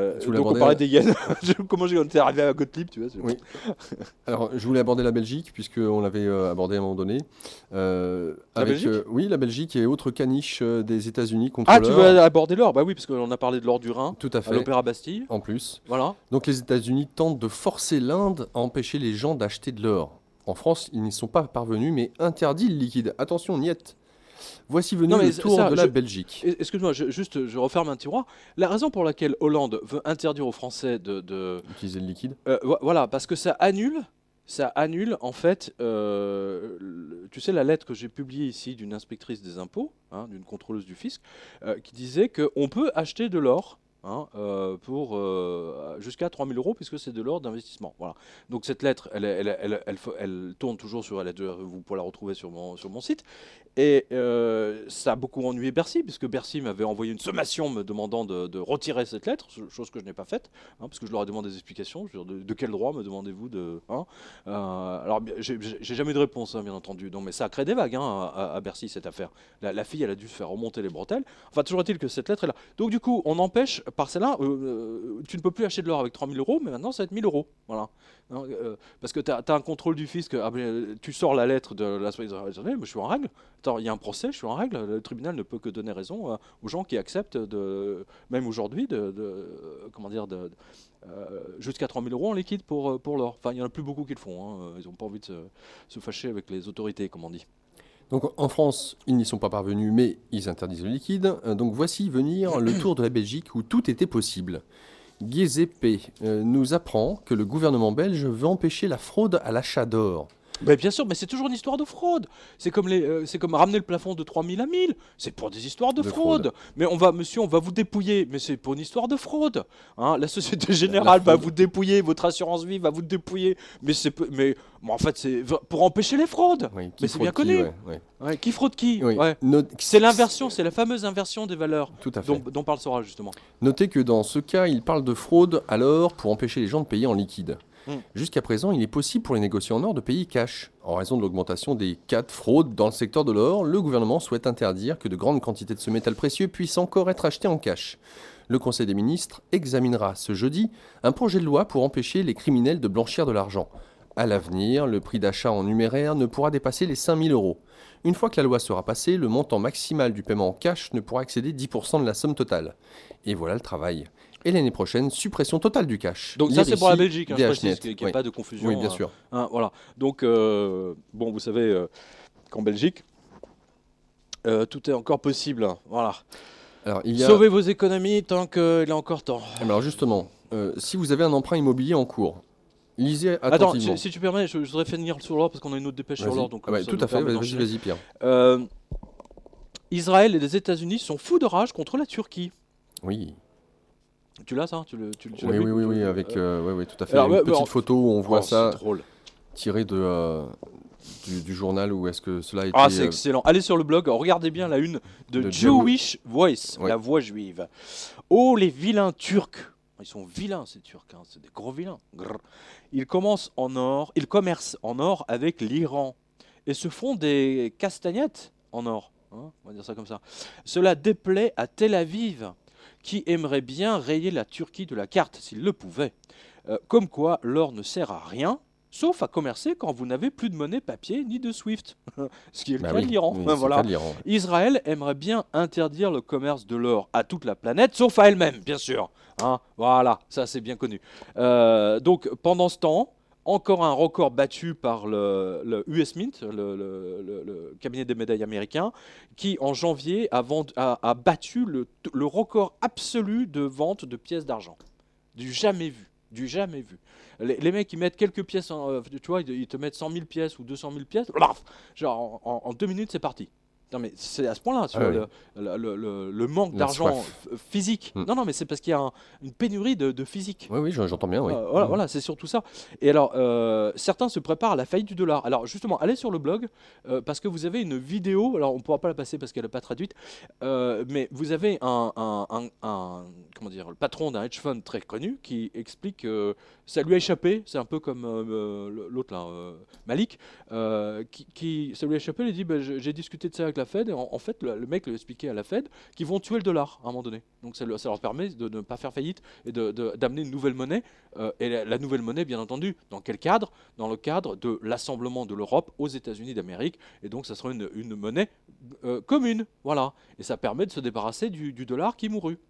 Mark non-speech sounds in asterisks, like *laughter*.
Euh, donc on parlait des *laughs* Comment arrivé à Gottlieb, tu vois oui. Alors, je voulais aborder la Belgique, puisqu'on l'avait euh, abordé à un moment donné. Euh, la avec, Belgique Oui, la Belgique et autres caniches des États-Unis contre Ah, tu veux aborder l'or Bah oui, parce qu'on a parlé de l'or du Rhin. Tout à fait. À l'Opéra Bastille. En plus. Voilà. Donc, les États-Unis tentent de forcer l'Inde à empêcher les gens d'acheter de l'or. En France, ils n'y sont pas parvenus, mais interdit le liquide. Attention, niette Voici venu le tour de la Belgique. Excuse-moi, juste, je referme un tiroir. La raison pour laquelle Hollande veut interdire aux Français de... Utiliser le liquide euh, Voilà, parce que ça annule ça annule en fait, euh, tu sais, la lettre que j'ai publiée ici d'une inspectrice des impôts, hein, d'une contrôleuse du fisc, euh, qui disait qu'on peut acheter de l'or Hein, euh, pour euh, jusqu'à 3000 euros puisque c'est de l'ordre d'investissement. Voilà. Donc cette lettre, elle, elle, elle, elle tourne toujours sur vous pouvez la retrouver sur mon, sur mon site. Et euh, ça a beaucoup ennuyé Bercy puisque Bercy m'avait envoyé une sommation me demandant de, retirer cette lettre, chose que je n'ai pas faite, hein, parce que je leur ai demandé des explications. de, quel droit me demandez-vous de hein Alors j'ai jamais eu de réponse hein, bien entendu. Donc mais ça a créé des vagues à, à, Bercy cette affaire. La, la, fille elle a dû se faire remonter les bretelles. Enfin toujours est-il que cette lettre est là. Donc du coup on empêche par celle-là, euh, euh, tu ne peux plus acheter de l'or avec 3000 euros, mais maintenant ça va être 1000 euros. Voilà. Euh, parce que tu as, un contrôle du fisc, ah, tu sors la lettre de la raisonnée, mais je suis en règle. Il y a un procès, je suis en règle. Le tribunal ne peut que donner raison aux gens qui acceptent, de, même aujourd'hui, de, comment dire, de, jusqu'à 3000 euros en liquide pour, pour l'or. Enfin, il n'y en a plus beaucoup qui le font. Hein. Ils n'ont pas envie de se fâcher avec les autorités, comme on dit. Donc en France, ils n'y sont pas parvenus, mais ils interdisent le liquide. Euh, donc voici venir le tour de la Belgique où tout était possible. Giuseppe euh, nous apprend que le gouvernement belge veut empêcher la fraude à l'achat d'or. Mais bien sûr, mais c'est toujours une histoire de fraude. C'est comme, euh, c'est comme ramener le plafond de 3000 à 1000. C'est pour des histoires de, fraude. Mais on va, monsieur, on va vous dépouiller. Mais c'est pour une histoire de fraude. Hein. la Société Générale va vous dépouiller, votre assurance vie va vous dépouiller. Mais c'est, mais, en fait, c'est pour empêcher les fraudes. mais c'est bien connu. Qui, fraude qui C'est l'inversion, c'est la fameuse inversion des valeurs Dont, dont, parle Sora justement. Notez que dans ce cas, il parle de fraude alors pour empêcher les gens de payer en liquide. Mm. Jusqu'à présent, il est possible pour les négociants en or de payer cash. En raison de l'augmentation des cas de fraude dans le secteur de l'or, le gouvernement souhaite interdire que de grandes quantités de ce métal précieux puissent encore être achetées en cash. Le Conseil des ministres examinera ce jeudi un projet de loi pour empêcher les criminels de blanchir de l'argent. À l'avenir, le prix d'achat en numéraire ne pourra dépasser les 5000 euros. Une fois que la loi sera passée, le montant maximal du paiement en cash ne pourra excéder 10% de la somme totale. Et voilà le travail. Et l'année prochaine, suppression totale du cash. Donc ça, c'est pour la Belgique, hein, je précise qu'il n'y ait pas de confusion. Oui, bien hein. sûr. Hein, voilà. Donc, euh, bon, vous savez euh, qu'en Belgique, euh, tout est encore possible. Hein. Voilà. il Sauvez vos économies tant qu'il est encore temps. Eh ben, alors justement, si vous avez un emprunt immobilier en cours, lisez attentivement. Attends, si, tu permets, je, voudrais finir sur l'or parce qu'on a une autre dépêche sur l'or. Ah tout à fait, vas-y, vas-y, Pierre. Israël et les États-Unis sont fous de rage contre la Turquie. Oui. Tu l'as ça hein, tu le, tu, Oui, oui, oui, oui, avec euh, euh, tout à fait. une petite photo où on voit oh, ça tiré de, euh, du, journal où est-ce que cela est Ah, c'est excellent. Allez sur le blog, regardez bien la une de, Jewish Voice, la voix juive. Oh, les vilains turcs ils sont vilains ces Turcs, hein, c'est des gros vilains. Ils commencent en or, ils commercent en or avec l'Iran et se font des castagnettes en or. Hein, on va dire ça comme ça. Cela déplaît à Tel Aviv qui aimerait bien rayer la Turquie de la carte s'il le pouvait. Euh, comme quoi l'or ne sert à rien, sauf à commercer quand vous n'avez plus de monnaie papier ni de SWIFT, *laughs* ce qui est le bah cas de l'Iran. Israël aimerait bien interdire le commerce de l'or à toute la planète, sauf à elle-même, bien sûr. Hein. voilà, ça c'est bien connu. Euh, donc pendant ce temps, encore un record battu par le, US Mint, le, cabinet des médailles américains qui en janvier a, battu le record absolu de vente de pièces d'argent. Du jamais vu du jamais vu. Les, mecs, ils mettent quelques pièces, en, euh, tu vois, ils, te mettent 100 000 pièces ou 200 000 pièces, genre en deux minutes, c'est parti. Non, mais c'est à ce point-là, ah le, manque d'argent physique. Mm. Non, non, mais c'est parce qu'il y a une pénurie de, physique. Oui, oui, j'entends bien. Oui. Euh, mm. voilà, c'est surtout ça. Et alors, euh, certains se préparent à la faillite du dollar. Alors, justement, allez sur le blog euh, parce que vous avez une vidéo. Alors, on ne pourra pas la passer parce qu'elle n'est pas traduite, mais vous avez un dire, le patron d'un hedge fund très connu qui explique euh, ça lui a échappé, c'est un peu comme euh, euh, l'autre là, Malik, qui, ça lui a échappé, il dit bah, j'ai discuté de ça avec la Fed, et en, fait le, mec lui a expliqué à la Fed qu'ils vont tuer le dollar à un moment donné. Donc ça, ça leur permet de ne pas faire faillite et d'amener une nouvelle monnaie, et la, nouvelle monnaie bien entendu, dans quel cadre Dans le cadre de l'assemblement de l'Europe aux États-Unis d'Amérique, et donc ça sera une, monnaie commune, voilà. Et ça permet de se débarrasser du dollar qui mourut.